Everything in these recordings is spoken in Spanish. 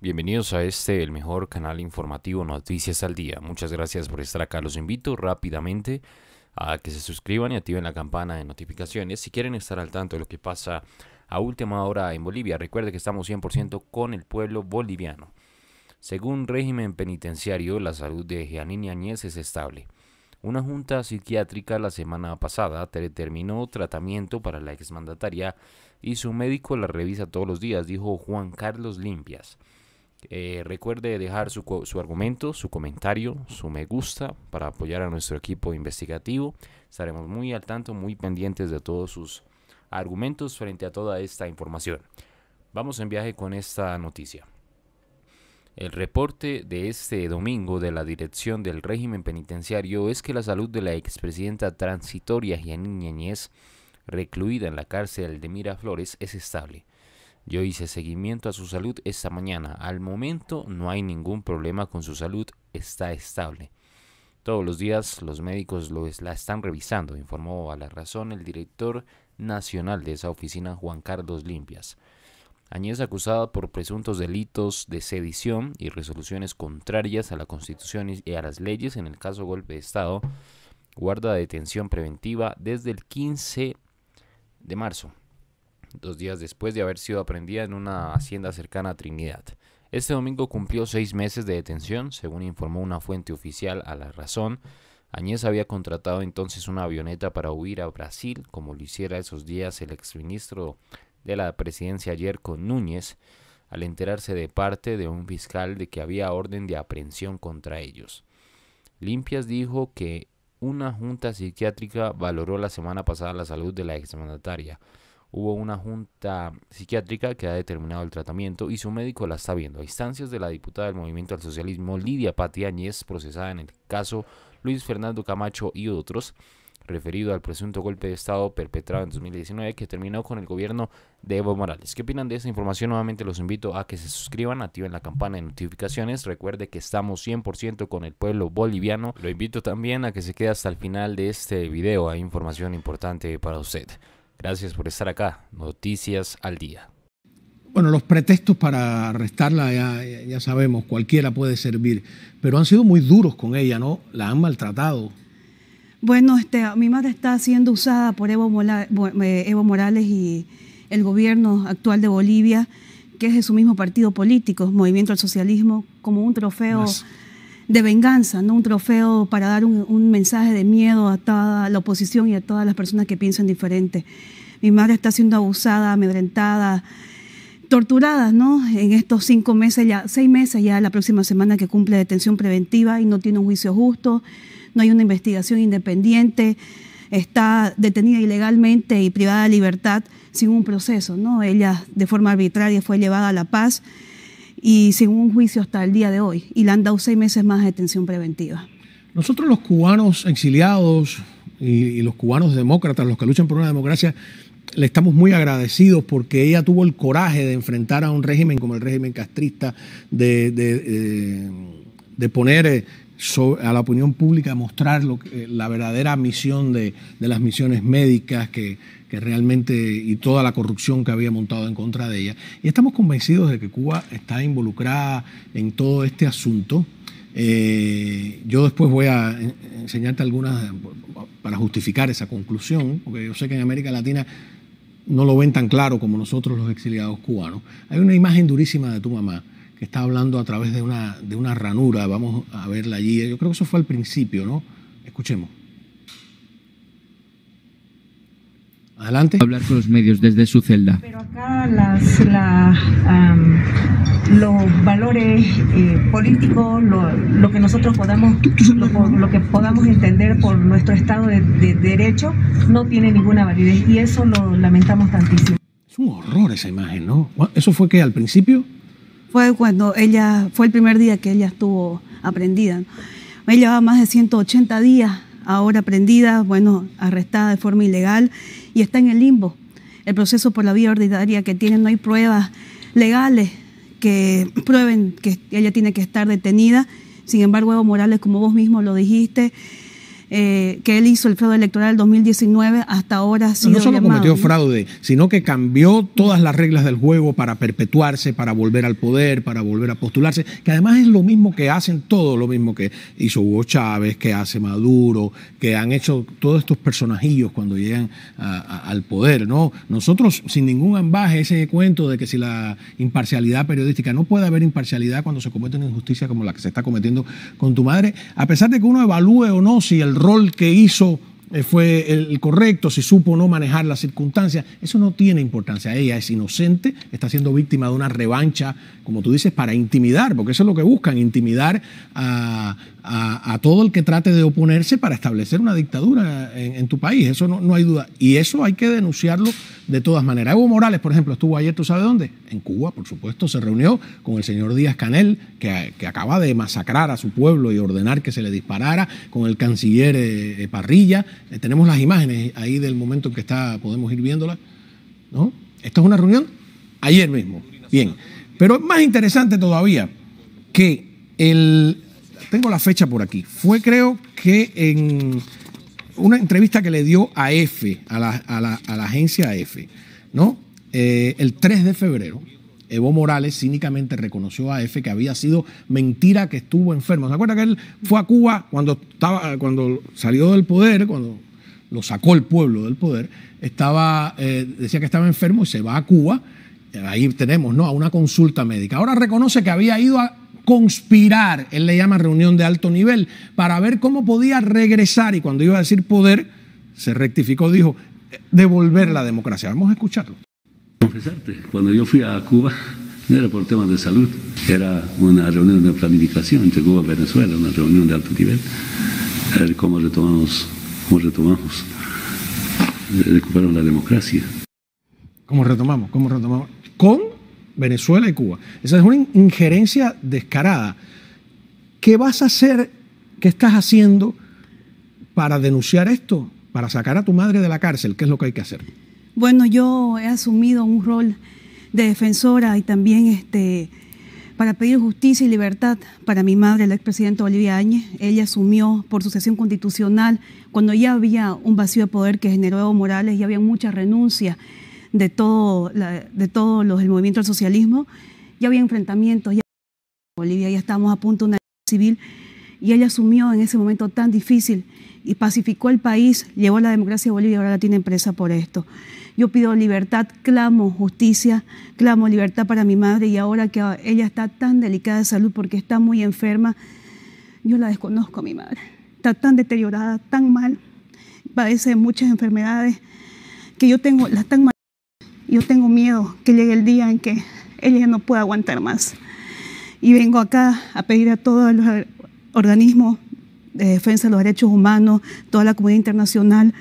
Bienvenidos a este, el mejor canal informativo Noticias al Día. Muchas gracias por estar acá. Los invito rápidamente a que se suscriban y activen la campana de notificaciones si quieren estar al tanto de lo que pasa a última hora en Bolivia. Recuerde que estamos 100% con el pueblo boliviano. Según régimen penitenciario, la salud de Jeanine Añez es estable. Una junta psiquiátrica la semana pasada determinó tratamiento para la exmandataria y su médico la revisa todos los días, dijo Juan Carlos Limpias. Eh, recuerde dejar su, argumento, su comentario, su me gusta para apoyar a nuestro equipo investigativo. Estaremos muy al tanto, muy pendientes de todos sus argumentos frente a toda esta información. Vamos en viaje con esta noticia. El reporte de este domingo de la Dirección del Régimen Penitenciario es que la salud de la expresidenta transitoria Janine Ñañez, recluida en la cárcel de Miraflores, es estable. Yo hice seguimiento a su salud esta mañana. Al momento no hay ningún problema con su salud, está estable. Todos los días los médicos lo la están revisando, informó a la razón el director nacional de esa oficina, Juan Carlos Limpias. Añez acusada por presuntos delitos de sedición y resoluciones contrarias a la Constitución y a las leyes en el caso golpe de Estado, guarda detención preventiva desde el 15 de marzo dos días después de haber sido aprendida en una hacienda cercana a Trinidad. Este domingo cumplió seis meses de detención, según informó una fuente oficial a La Razón. Añez había contratado entonces una avioneta para huir a Brasil, como lo hiciera esos días el exministro de la presidencia ayer con Núñez, al enterarse de parte de un fiscal de que había orden de aprehensión contra ellos. Limpias dijo que una junta psiquiátrica valoró la semana pasada la salud de la exmandataria hubo una junta psiquiátrica que ha determinado el tratamiento y su médico la está viendo. A instancias de la diputada del Movimiento al Socialismo, Lidia Pati procesada en el caso Luis Fernando Camacho y otros, referido al presunto golpe de Estado perpetrado en 2019 que terminó con el gobierno de Evo Morales. ¿Qué opinan de esta información? Nuevamente los invito a que se suscriban, activen la campana de notificaciones. Recuerde que estamos 100% con el pueblo boliviano. Lo invito también a que se quede hasta el final de este video. Hay información importante para usted. Gracias por estar acá. Noticias al día. Bueno, los pretextos para arrestarla ya, sabemos, cualquiera puede servir, pero han sido muy duros con ella, ¿no? La han maltratado. Bueno, este, mi madre está siendo usada por Evo, eh, Morales y el gobierno actual de Bolivia, que es de su mismo partido político, Movimiento al Socialismo, como un trofeo de venganza, ¿no? un trofeo para dar un, mensaje de miedo a toda la oposición y a todas las personas que piensan diferente. Mi madre está siendo abusada, amedrentada, torturada, ¿no? En estos cinco meses, ya, seis meses ya la próxima semana que cumple detención preventiva y no tiene un juicio justo, no hay una investigación independiente, está detenida ilegalmente y privada de libertad sin un proceso, ¿no? Ella de forma arbitraria fue llevada a La Paz y sin un juicio hasta el día de hoy. Y le han dado seis meses más de detención preventiva. Nosotros los cubanos exiliados y, los cubanos demócratas, los que luchan por una democracia, le estamos muy agradecidos porque ella tuvo el coraje de enfrentar a un régimen como el régimen castrista, de eh, poner eh, a la opinión pública mostrar lo la verdadera misión de, las misiones médicas que, que, realmente y toda la corrupción que había montado en contra de ella. Y estamos convencidos de que Cuba está involucrada en todo este asunto. Eh, yo después voy a enseñarte algunas para justificar esa conclusión, porque yo sé que en América Latina no lo ven tan claro como nosotros los exiliados cubanos. Hay una imagen durísima de tu mamá que está hablando a través de una, de una ranura. Vamos a verla allí. Yo creo que eso fue al principio, ¿no? Escuchemos. Adelante. Hablar con los medios desde su celda. Pero acá las, los valores eh, políticos, lo, que nosotros podamos, lo, que podamos entender por nuestro Estado de, derecho, no tiene ninguna validez y eso lo lamentamos tantísimo. Es un horror esa imagen, ¿no? Eso fue que al principio fue cuando ella, fue el primer día que ella estuvo aprendida. Ella va más de 180 días ahora aprendida, bueno, arrestada de forma ilegal y está en el limbo. El proceso por la vía ordinaria que tiene, no hay pruebas legales que prueben que ella tiene que estar detenida. Sin embargo, Evo Morales, como vos mismo lo dijiste, eh, que él hizo el fraude electoral del 2019 hasta ahora. Ha no solo cometió fraude, sino que cambió todas las reglas del juego para perpetuarse, para volver al poder, para volver a postularse, que además es lo mismo que hacen todo, lo mismo que hizo Hugo Chávez, que hace Maduro, que han hecho todos estos personajillos cuando llegan al poder. No, nosotros sin ningún ambaje ese cuento de que si la imparcialidad periodística no puede haber imparcialidad cuando se comete una injusticia como la que se está cometiendo con tu madre, a pesar de que uno evalúe o no si el rol que hizo eh, fue el correcto, si supo no manejar las circunstancias, eso no tiene importancia. Ella es inocente, está siendo víctima de una revancha, como tú dices, para intimidar, porque eso es lo que buscan, intimidar a, todo el que trate de oponerse para establecer una dictadura en, tu país, eso no, hay duda. Y eso hay que denunciarlo de todas maneras. Evo Morales, por ejemplo, estuvo ayer, ¿tú sabes dónde? En Cuba, por supuesto, se reunió con el señor Díaz Canel, que, acaba de masacrar a su pueblo y ordenar que se le disparara, con el canciller eh, eh, Parrilla eh, tenemos las imágenes ahí del momento en que está, podemos ir viéndolas. ¿no? Esta es una reunión ayer mismo. Bien. Pero es más interesante todavía que el. Tengo la fecha por aquí. Fue, creo que en una entrevista que le dio a EFE, a la, agencia EFE, ¿no? Eh, el 3 de febrero Evo Morales cínicamente reconoció a F que había sido mentira que estuvo enfermo. ¿Se acuerda que él fue a Cuba cuando, estaba, cuando salió del poder, cuando lo sacó el pueblo del poder? Estaba, eh, decía que estaba enfermo y se va a Cuba. Eh, ahí tenemos, ¿no? A una consulta médica. Ahora reconoce que había ido a conspirar, él le llama reunión de alto nivel, para ver cómo podía regresar y cuando iba a decir poder, se rectificó, dijo, eh, devolver la democracia. Vamos a escucharlo cuando yo fui a Cuba, no era por temas de salud, era una reunión de planificación entre Cuba y Venezuela, una reunión de alto nivel, a ver cómo retomamos, cómo retomamos, eh, recuperamos la democracia. ¿Cómo retomamos? ¿Cómo retomamos? Con Venezuela y Cuba. Esa es una injerencia descarada. ¿Qué vas a hacer? ¿Qué estás haciendo para denunciar esto? Para sacar a tu madre de la cárcel, ¿qué es lo que hay que hacer? Bueno, yo he asumido un rol de defensora y también este, para pedir justicia y libertad para mi madre, la expresidenta Olivia Áñez. Ella asumió por sucesión constitucional cuando ya había un vacío de poder que generó Evo Morales y había muchas renuncias de todo, de los, el movimiento del socialismo. Ya había enfrentamientos, ya Bolivia, ya estábamos a punto de una guerra civil y ella asumió en ese momento tan difícil y pacificó el país, llevó la democracia a Bolivia y ahora la tiene presa por esto. Yo pido libertad, clamo justicia, clamo libertad para mi madre y ahora que ella está tan delicada de salud porque está muy enferma, yo la desconozco a mi madre. Está tan deteriorada, tan mal, padece muchas enfermedades que yo tengo, la tan mal, yo tengo miedo que llegue el día en que ella no pueda aguantar más. Y vengo acá a pedir a todos los organismos de defensa de los derechos humanos, toda la comunidad internacional,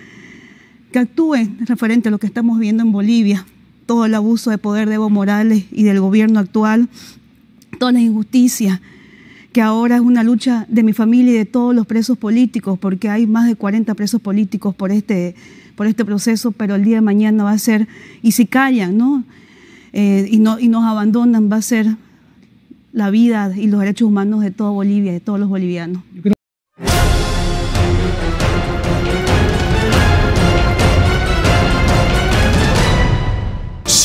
que actúe referente a lo que estamos viendo en Bolivia, todo el abuso de poder de Evo Morales y del gobierno actual, toda la injusticia, que ahora es una lucha de mi familia y de todos los presos políticos, porque hay más de 40 presos políticos por este, por este proceso, pero el día de mañana va a ser, y si callan, ¿no? Eh, y, ¿no? y nos abandonan, va a ser la vida y los derechos humanos de toda Bolivia, de todos los bolivianos.